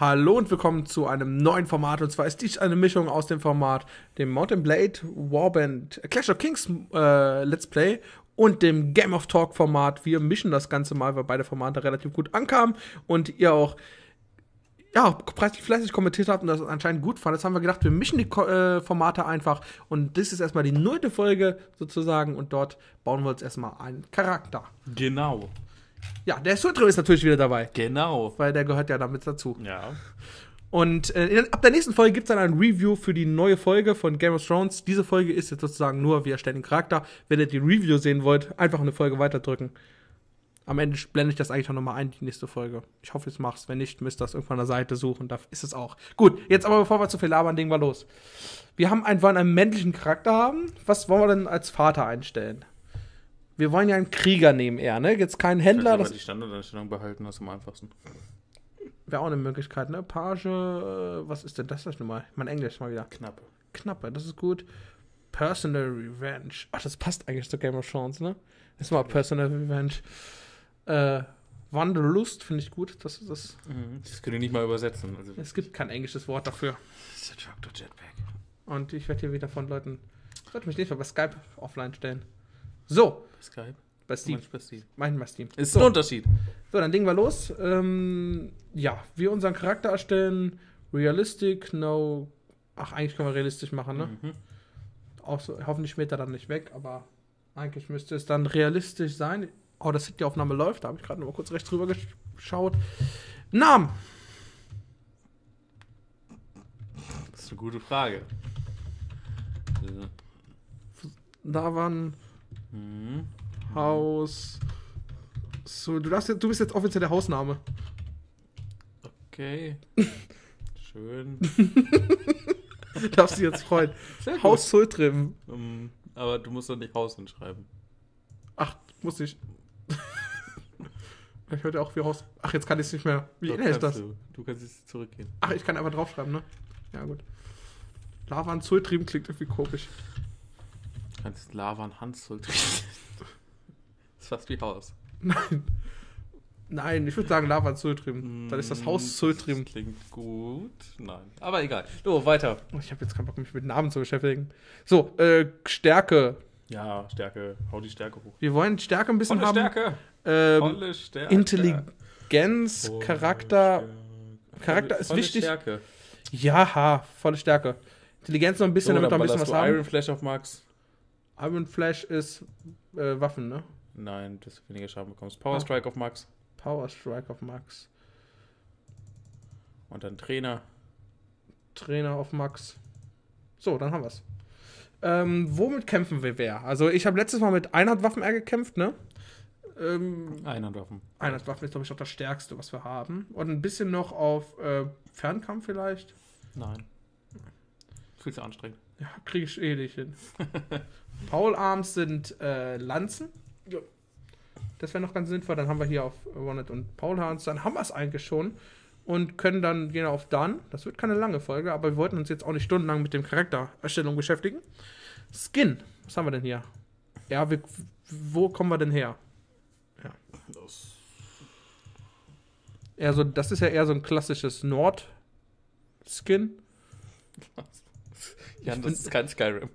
Hallo und willkommen zu einem neuen Format. Und zwar ist dies eine Mischung aus dem Format dem Mountain Blade Warband Clash of Kings äh, Let's Play und dem Game of Talk Format. Wir mischen das Ganze mal, weil beide Formate relativ gut ankamen und ihr auch ja, fleißig kommentiert habt und das anscheinend gut fand. Jetzt haben wir gedacht, wir mischen die äh, Formate einfach. Und das ist erstmal die neunte Folge sozusagen. Und dort bauen wir uns erstmal einen Charakter. Genau. Ja, der Sutrim ist natürlich wieder dabei. Genau. Weil der gehört ja damit dazu. Ja. Und äh, ab der nächsten Folge gibt es dann ein Review für die neue Folge von Game of Thrones. Diese Folge ist jetzt sozusagen nur, wir erstellen den Charakter. Wenn ihr die Review sehen wollt, einfach eine Folge weiterdrücken. Am Ende blende ich das eigentlich auch nochmal ein, die nächste Folge. Ich hoffe, ihr macht's. Wenn nicht, müsst ihr das irgendwann an der Seite suchen. Da ist es auch. Gut, jetzt aber bevor wir zu viel labern, legen wir los. Wir haben einen, wollen einen männlichen Charakter haben. Was wollen wir denn als Vater einstellen? Wir wollen ja einen Krieger nehmen eher, ne? Jetzt keinen Händler. Das die Standardanstellung behalten, das ist am einfachsten. Wäre auch eine Möglichkeit, ne? Page, äh, was ist denn das, das nochmal? Mein Englisch mal wieder. Knappe. Knappe, das ist gut. Personal Revenge. Ach, das passt eigentlich zu Game of Thrones, ne? Ist mal Personal Revenge. Äh, Wanderlust finde ich gut. Das, ist das, mhm. das könnt ihr nicht mal übersetzen. Also es gibt kein englisches Wort dafür. Das ist der Dr. Jetpack. Und ich werde hier wieder von Leuten. Ich sollte mich nicht mal bei Skype offline stellen. So. Bei Skype. Bei Steam. Manchmal bei Steam. Manchmal bei Steam. Ist so. ein Unterschied. So, dann legen wir los. Ähm, ja, wir unseren Charakter erstellen. Realistic, no. Ach, eigentlich können wir realistisch machen, ne? Mhm. Auch so, hoffentlich schmiert er dann nicht weg, aber eigentlich müsste es dann realistisch sein. Oh, das sieht die Aufnahme läuft. Da habe ich gerade nur kurz rechts drüber geschaut. Namen. Das ist eine gute Frage. Da waren hm. Haus. So, du, darfst, du bist jetzt offiziell der Hausname. Okay. Schön. darfst dich jetzt freuen. Haus Sultrim. Ähm, um, aber du musst doch nicht Haus hinschreiben. Ach, muss ich. ich hörte auch wie Haus. Ach, jetzt kann ich es nicht mehr. Wie doch, ist das? Du. du kannst jetzt zurückgehen. Ach, ich kann einfach draufschreiben, ne? Ja, gut. Lava an Zultrim klingt irgendwie komisch. Kein Slavan Hansel. das ist fast wie Haus. Nein. Nein, ich würde sagen Lava Zultrim. Mm, Dann ist das hm, Haus Zultrim. Klingt gut. Nein. Aber egal. So, weiter. Ich habe jetzt keinen Bock, mich mit Namen zu beschäftigen. So, äh, Stärke. Ja, Stärke. Hau die Stärke hoch. Wir wollen Stärke ein bisschen Volle haben. Stärke. Ähm, Volle Stärke. Intelligenz, Volle Charakter. Stärke. Charakter ist Volle wichtig. Stärke. Ja, ha. volle Stärke. Intelligenz noch ein bisschen, so, damit wir ein bisschen was haben. Iron Flash auf Max. Iron Flash ist äh, Waffen, ne? Nein, dass du weniger Schaden bekommst. Power ah. Strike auf Max. Power Strike auf Max. Und dann Trainer. Trainer auf Max. So, dann haben wir's. Ähm, womit kämpfen wir wer? Also ich habe letztes Mal mit Einhandwaffen R gekämpft, ne? Ähm, Einhandwaffen. Einhandwaffen ist, glaube ich, auch das Stärkste, was wir haben. Und ein bisschen noch auf äh, Fernkampf vielleicht. Nein. Viel zu anstrengend. Ja, kriege ich eh nicht hin. Paul Arms sind äh, Lanzen. Ja. Das wäre noch ganz sinnvoll. Dann haben wir hier auf Ronald und Paul Hans. Dann haben wir es eigentlich schon. Und können dann gehen auf Dann. Das wird keine lange Folge, aber wir wollten uns jetzt auch nicht stundenlang mit dem Charaktererstellung beschäftigen. Skin. Was haben wir denn hier? Ja, wir, wo kommen wir denn her? Ja. Das. Also, das ist ja eher so ein klassisches Nord-Skin. Jan, das ist kein Skyrim.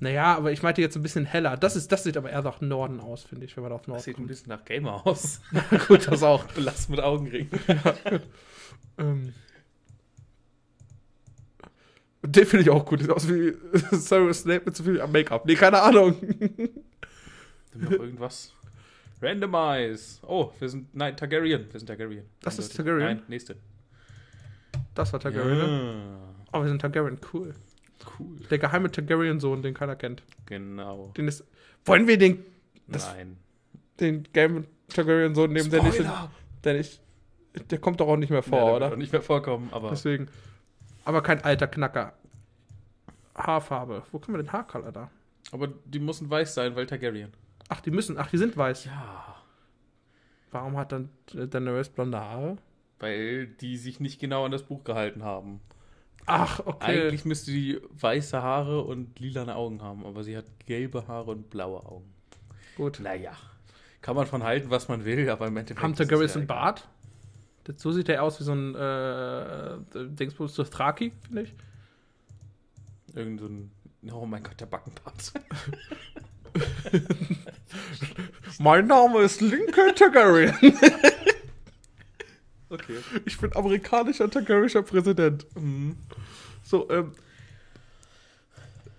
Naja, aber ich meinte jetzt ein bisschen heller. Das, ist, das sieht aber eher nach Norden aus, finde ich, wenn man auf Norden Das sieht kommt. ein bisschen nach Gamer aus. gut, das auch. Belast mit Augenringen. ja, ähm. Den finde ich auch gut. Sieht aus wie Cyrus Snape mit zu viel Make-up. Nee, keine Ahnung. noch irgendwas. Randomize. Oh, wir sind. Nein, Targaryen. Wir sind Targaryen. Das Eindeutig. ist Targaryen. Nein, nächste. Das war Targaryen. Ja. Ne? Ah. Oh, wir sind Targaryen. Cool cool. Der geheime Targaryen-Sohn, den keiner kennt. Genau. Den ist. Wollen wir den. Das, Nein. Den Game Targaryen-Sohn nehmen, der nicht, der nicht. Der kommt doch auch nicht mehr vor, nee, der oder? Wird nicht mehr vorkommen, aber. Deswegen. Aber kein alter Knacker. Haarfarbe. Wo kann man den Haarcolor da? Aber die müssen weiß sein, weil Targaryen. Ach, die müssen. Ach, die sind weiß. Ja. Warum hat dann Daenerys blonde Haare? Weil die sich nicht genau an das Buch gehalten haben. Ach, okay. Eigentlich müsste sie weiße Haare und lilane Augen haben, aber sie hat gelbe Haare und blaue Augen. Gut. Naja. Kann man von halten, was man will, aber im Endeffekt. Hunter Garrison ja Bart? Dazu sieht er aus wie so ein äh, Dingsbus Thraki, finde ich. Irgend so ein. Oh mein Gott, der Backenbart. mein Name ist Lincoln Targaryen. Ich bin amerikanischer, takerischer Präsident. Mhm. So, ähm.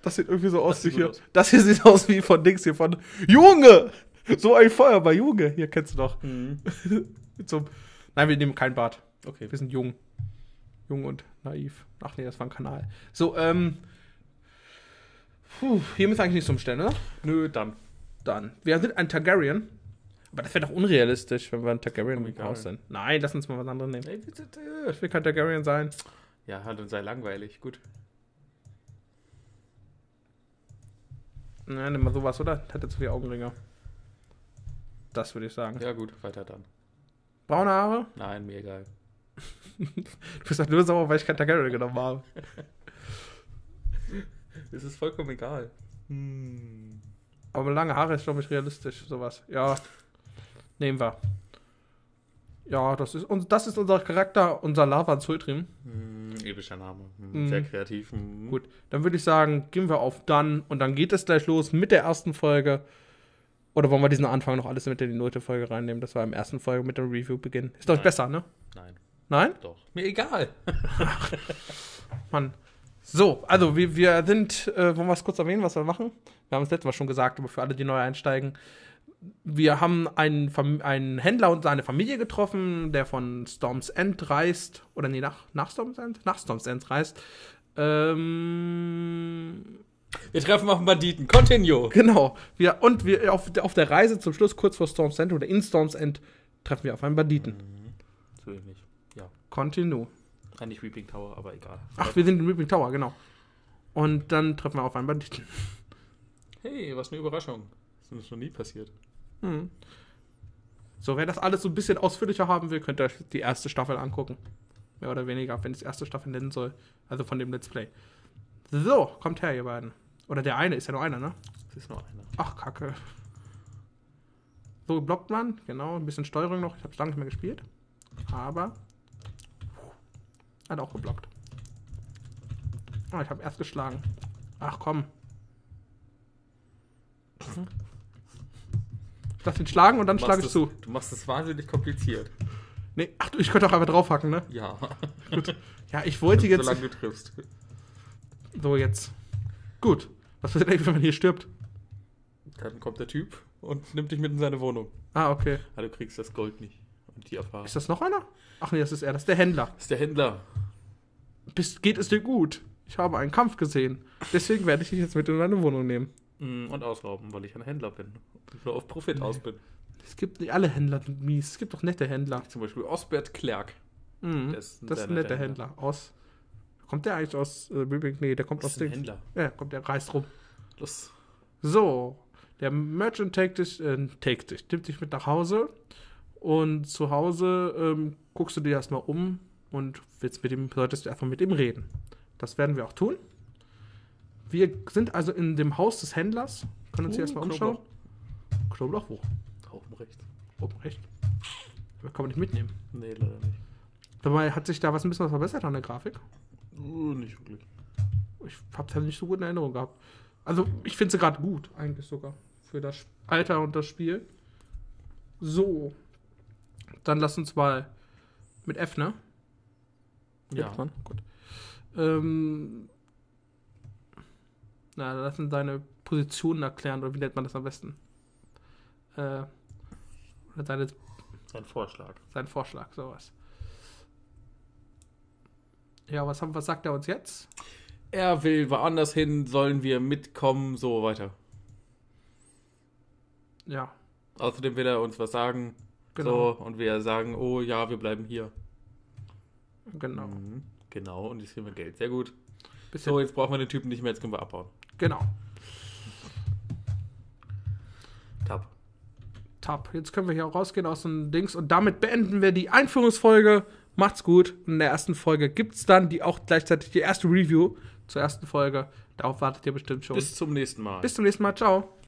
Das sieht irgendwie so aus wie hier. Aus. Das hier sieht aus wie von Dings hier von. Junge! So ein Feuerball, Junge. Hier kennst du doch. Mhm. so, nein, wir nehmen kein Bad. Okay, wir sind jung. Jung und naiv. Ach nee, das war ein Kanal. So, ähm. Puh, hier müssen wir eigentlich nichts umstellen, oder? Nö, dann. Dann. Wir sind ein Targaryen. Aber das wäre doch unrealistisch, wenn wir ein Targaryen oh, Haus sind. Nein, lass uns mal was anderes nehmen. Ich will kein Targaryen sein. Ja, halt und sei langweilig. Gut. Nein, nimm mal sowas, oder? Hat er zu viele Augenringe. Das würde ich sagen. Ja, gut, weiter dann. Braune Haare? Nein, mir egal. du bist doch halt nur sauer, weil ich kein Targaryen genommen habe. es ist vollkommen egal. Hm. Aber lange Haare ist, glaube ich, realistisch, sowas. Ja. Nehmen wir. Ja, das ist, das ist unser Charakter, unser Lava Zultrim. Mm, epischer Name. Mm, Sehr kreativ. Gut, dann würde ich sagen, gehen wir auf dann und dann geht es gleich los mit der ersten Folge. Oder wollen wir diesen Anfang noch alles mit in die neunte Folge reinnehmen, dass wir im ersten Folge mit dem Review beginnen? Ist doch besser, ne? Nein. Nein? Doch. Mir egal. Mann. So, also wir, wir sind, äh, wollen wir es kurz erwähnen, was wir machen? Wir haben es letztes Mal schon gesagt, aber für alle, die neu einsteigen, wir haben einen, einen Händler und seine Familie getroffen, der von Storm's End reist. Oder nee, nach, nach Storm's End? Nach Storm's End reist. Ähm. Wir treffen auf einen Banditen. Continue. Genau. Wir, und wir auf, auf der Reise zum Schluss, kurz vor Storm's End oder in Storm's End, treffen wir auf einen Banditen. Mhm. So ähnlich. Ja. Continue. Nein, nicht Weeping Tower, aber egal. Ach, wir sind in Weeping Tower, genau. Und dann treffen wir auf einen Banditen. Hey, was eine Überraschung. Das ist uns noch nie passiert. Hm. So, wer das alles so ein bisschen ausführlicher haben will, könnt ihr euch die erste Staffel angucken. Mehr oder weniger, wenn ich es erste Staffel nennen soll. Also von dem Let's Play. So, kommt her, ihr beiden. Oder der eine, ist ja nur einer, ne? Es ist nur einer. Ach, kacke. So blockt man, genau, ein bisschen Steuerung noch. Ich habe es lange nicht mehr gespielt. Aber hat auch geblockt. Ah, ich habe erst geschlagen. Ach komm, Ich darf den schlagen und dann schlage ich das, zu. Du machst das wahnsinnig kompliziert. Nee, ach du, ich könnte auch einfach draufhacken, ne? Ja. Gut. Ja, ich wollte jetzt. Solange du triffst. So, jetzt. Gut. Was passiert eigentlich, wenn man hier stirbt? Dann kommt der Typ und nimmt dich mit in seine Wohnung. Ah, okay. Aber ah, du kriegst das Gold nicht und die Erfahrung. Ist das noch einer? Ach nee, das ist er, das ist der Händler. Das ist der Händler. Bist, geht es dir gut? Ich habe einen Kampf gesehen. Deswegen werde ich dich jetzt mit in meine Wohnung nehmen. Mm, und ausrauben, weil ich ein Händler bin. Und nur auf Profit nee. aus bin. Es gibt nicht alle Händler mies. Es gibt auch nette Händler. Zum Beispiel Osbert Klerk. Mhm, ist ein das ist ein netter Händler. Aus. Kommt der eigentlich aus äh, Lübeck? Nee, der kommt das aus ein Händler. Ja, kommt der reist rum. Los. So. Der Merchant take dich, äh, take dich, nimmt dich mit nach Hause. Und zu Hause ähm, guckst du dir erstmal um und willst mit ihm, solltest du einfach mit ihm reden. Das werden wir auch tun. Wir sind also in dem Haus des Händlers. Können uns uh, hier hm, erstmal umschauen. Knoblauch wo? Oben rechts. Oben rechts. Das kann man nicht mitnehmen. Nee, leider nicht. Dabei hat sich da was ein bisschen was verbessert an der Grafik. Uh, nicht wirklich. Ich hab's ja halt nicht so gut in Erinnerung gehabt. Also, ich finde sie gerade gut, eigentlich sogar. Für das Alter und das Spiel. So. Dann lass uns mal mit F, ne? Ja. Gut. Ähm, na, also lassen seine Positionen erklären, oder wie nennt man das am besten? Äh, oder seine, sein Vorschlag. Sein Vorschlag, sowas. Ja, was, haben, was sagt er uns jetzt? Er will woanders hin, sollen wir mitkommen, so weiter. Ja. Außerdem will er uns was sagen. Genau. So, und wir sagen, oh ja, wir bleiben hier. Genau. Mhm, genau, und jetzt kriegen wir Geld. Sehr gut. Bisschen so, jetzt brauchen wir den Typen nicht mehr, jetzt können wir abbauen. Genau. Top. Top. Jetzt können wir hier auch rausgehen aus dem Dings. Und damit beenden wir die Einführungsfolge. Macht's gut. in der ersten Folge gibt's dann die auch gleichzeitig die erste Review zur ersten Folge. Darauf wartet ihr bestimmt schon. Bis zum nächsten Mal. Bis zum nächsten Mal. Ciao.